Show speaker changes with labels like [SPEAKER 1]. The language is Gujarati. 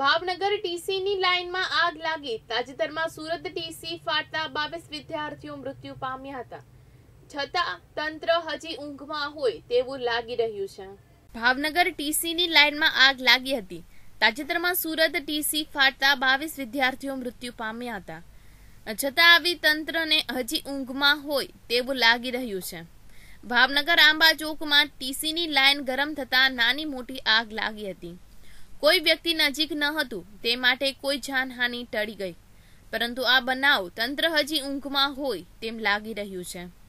[SPEAKER 1] ભાવનગર ટીસીની લાઇનમાં આગ લાગી તાજેતરમાં સુરત ટીસી ફાટતા બાવીસ વિદ્યાર્થીઓ મૃત્યુ પામ્યા હતા છતાં તંત્ર હજી ઊંઘમાં હોય તેવું લાગી રહ્યું છે ભાવનગર ટીસીની લાઇનમાં આગ લાગી હતી તાજેતરમાં સુરત ટીસી ફાટતા બાવીસ વિદ્યાર્થીઓ મૃત્યુ પામ્યા હતા છતાં આવી તંત્રને હજી ઊંઘમાં હોય તેવું લાગી રહ્યું છે ભાવનગર આંબા ચોકમાં ટીસીની લાઇન ગરમ થતાં નાની મોટી આગ લાગી હતી કોઈ વ્યક્તિ નજીક ન હતું તે માટે કોઈ જાનહાની ટળી ગઈ પરંતુ આ બનાવ તંત્ર હજી ઊંઘમાં હોય તેમ લાગી રહ્યું છે